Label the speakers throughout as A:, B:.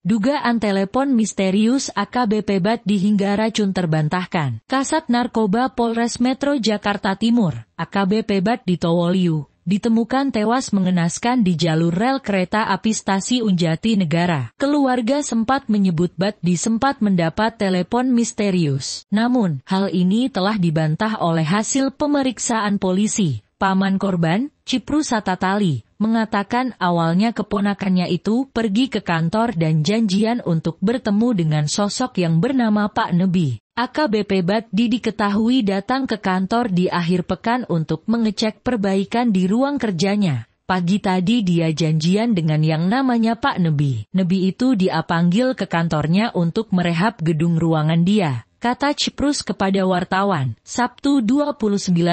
A: Dugaan telepon misterius AKBP Bat di hingga racun terbantahkan. Kasat Narkoba Polres Metro Jakarta Timur, AKBP Bat di Towoliu, ditemukan tewas mengenaskan di jalur rel kereta api stasi Unjati Negara. Keluarga sempat menyebut Bat di sempat mendapat telepon misterius. Namun, hal ini telah dibantah oleh hasil pemeriksaan polisi. Paman korban, Cipru Satatali, mengatakan awalnya keponakannya itu pergi ke kantor dan janjian untuk bertemu dengan sosok yang bernama Pak Nebi. AKBP Batdi diketahui datang ke kantor di akhir pekan untuk mengecek perbaikan di ruang kerjanya. Pagi tadi dia janjian dengan yang namanya Pak Nebi. Nebi itu dia ke kantornya untuk merehab gedung ruangan dia. Kata Ciprus kepada wartawan, Sabtu 29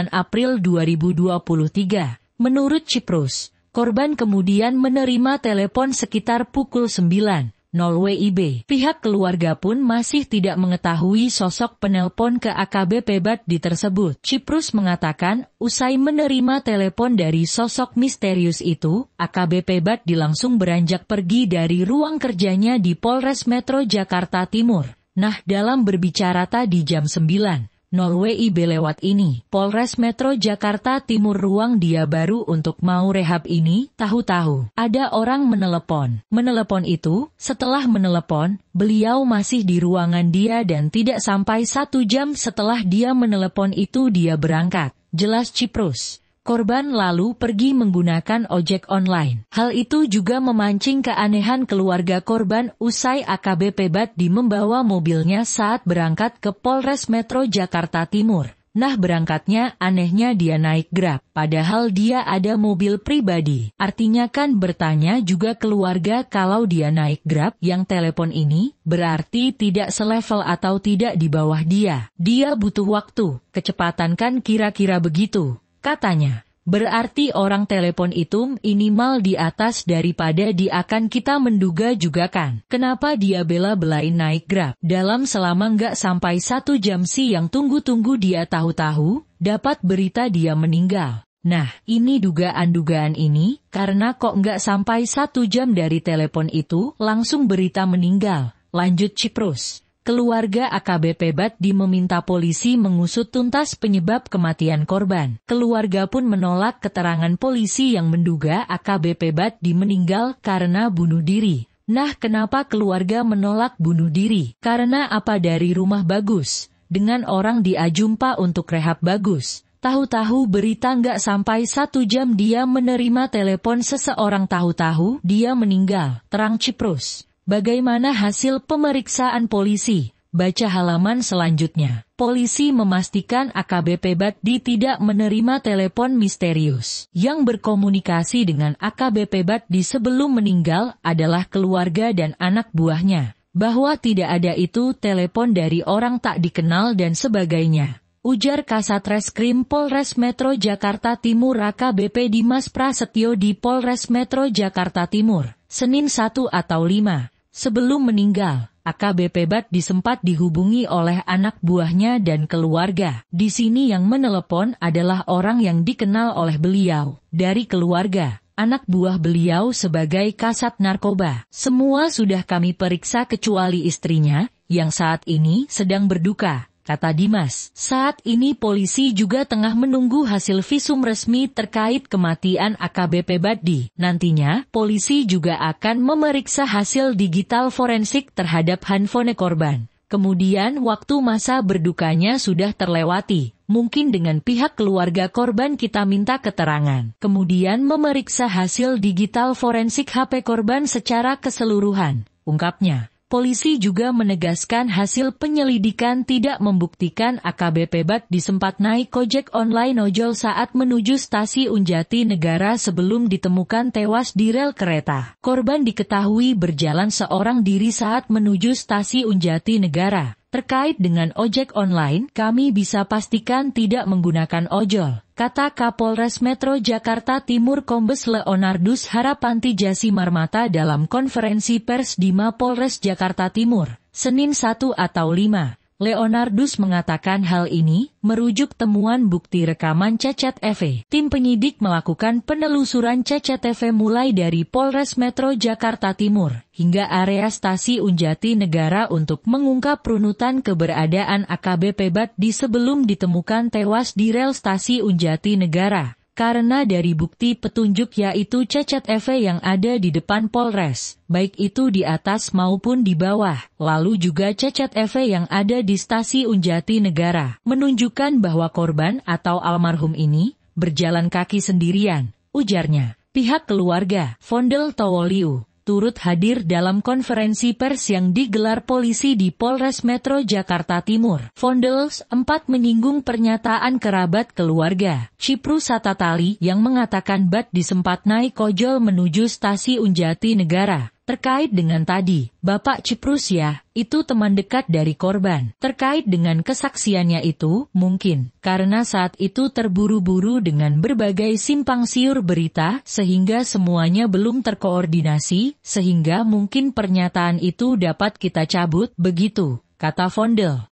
A: April 2023. Menurut Ciprus, Korban kemudian menerima telepon sekitar pukul 9. 0 WIB. Pihak keluarga pun masih tidak mengetahui sosok penelpon ke AKBP di tersebut. Ciprus mengatakan, usai menerima telepon dari sosok misterius itu, AKBP Baddi dilangsung beranjak pergi dari ruang kerjanya di Polres Metro Jakarta Timur. Nah, dalam berbicara tadi jam 9, NOWIB lewat ini. Polres Metro Jakarta Timur ruang dia baru untuk mau rehab ini, tahu-tahu. Ada orang menelepon. Menelepon itu, setelah menelepon, beliau masih di ruangan dia dan tidak sampai satu jam setelah dia menelepon itu dia berangkat. Jelas Ciprus. Korban lalu pergi menggunakan ojek online. Hal itu juga memancing keanehan keluarga korban usai AKBP Badi membawa mobilnya saat berangkat ke Polres Metro Jakarta Timur. Nah berangkatnya anehnya dia naik Grab, padahal dia ada mobil pribadi. Artinya kan bertanya juga keluarga kalau dia naik Grab yang telepon ini, berarti tidak selevel atau tidak di bawah dia. Dia butuh waktu, kecepatan kan kira-kira begitu katanya. Berarti orang telepon itu minimal di atas daripada di akan kita menduga juga kan. Kenapa dia bela-belain naik grab? Dalam selama nggak sampai satu jam si yang tunggu-tunggu dia tahu-tahu, dapat berita dia meninggal. Nah, ini dugaan-dugaan ini, karena kok nggak sampai satu jam dari telepon itu, langsung berita meninggal. Lanjut Ciprus. Keluarga AKBP Batdi meminta polisi mengusut tuntas penyebab kematian korban. Keluarga pun menolak keterangan polisi yang menduga AKBP Batdi meninggal karena bunuh diri. Nah kenapa keluarga menolak bunuh diri? Karena apa dari rumah bagus? Dengan orang diajumpa untuk rehab bagus. Tahu-tahu berita nggak sampai satu jam dia menerima telepon seseorang tahu-tahu dia meninggal. Terang Ciprus. Bagaimana hasil pemeriksaan polisi? Baca halaman selanjutnya. Polisi memastikan AKBP Bakdi tidak menerima telepon misterius. Yang berkomunikasi dengan AKBP Bakdi sebelum meninggal adalah keluarga dan anak buahnya. Bahwa tidak ada itu telepon dari orang tak dikenal dan sebagainya. Ujar Kasat Reskrim Polres Metro Jakarta Timur AKBP Dimas Prasetyo di Polres Metro Jakarta Timur, Senin 1 atau 5 Sebelum meninggal, AKBP Bat disempat dihubungi oleh anak buahnya dan keluarga. Di sini yang menelepon adalah orang yang dikenal oleh beliau dari keluarga. Anak buah beliau sebagai kasat narkoba. Semua sudah kami periksa kecuali istrinya, yang saat ini sedang berduka kata Dimas. Saat ini polisi juga tengah menunggu hasil visum resmi terkait kematian AKBP Baddi. Nantinya, polisi juga akan memeriksa hasil digital forensik terhadap handphone korban. Kemudian waktu masa berdukanya sudah terlewati. Mungkin dengan pihak keluarga korban kita minta keterangan. Kemudian memeriksa hasil digital forensik HP korban secara keseluruhan, ungkapnya polisi juga menegaskan hasil penyelidikan tidak membuktikan AKBP Bat disempat naik Kojek online ojol saat menuju stasi Unjati Negara sebelum ditemukan tewas di rel kereta. Korban diketahui berjalan seorang diri saat menuju stasi Unjati Negara. Terkait dengan ojek online, kami bisa pastikan tidak menggunakan ojol, kata Kapolres Metro Jakarta Timur Kombes Leonardus Harapanti Jasi Marmata dalam konferensi pers di Mapolres Jakarta Timur, Senin 1 atau 5 Leonardus mengatakan hal ini merujuk temuan bukti rekaman cacat EV. Tim penyidik melakukan penelusuran cacat EV mulai dari Polres Metro Jakarta Timur hingga area stasi Unjati Negara untuk mengungkap runutan keberadaan AKBP Bat di sebelum ditemukan tewas di rel stasi Unjati Negara karena dari bukti petunjuk yaitu cacat ev yang ada di depan Polres, baik itu di atas maupun di bawah, lalu juga cacat ev yang ada di stasi Unjati Negara, menunjukkan bahwa korban atau almarhum ini berjalan kaki sendirian, ujarnya. Pihak keluarga, Fondel Towoliu, turut hadir dalam konferensi pers yang digelar polisi di Polres Metro Jakarta Timur. Fondel 4 menyinggung pernyataan kerabat keluarga, Cipru Satatali yang mengatakan Bat disempat naik kojol menuju stasi Unjati Negara. Terkait dengan tadi, Bapak ya, itu teman dekat dari korban. Terkait dengan kesaksiannya itu, mungkin karena saat itu terburu-buru dengan berbagai simpang siur berita sehingga semuanya belum terkoordinasi, sehingga mungkin pernyataan itu dapat kita cabut, begitu, kata Fondel.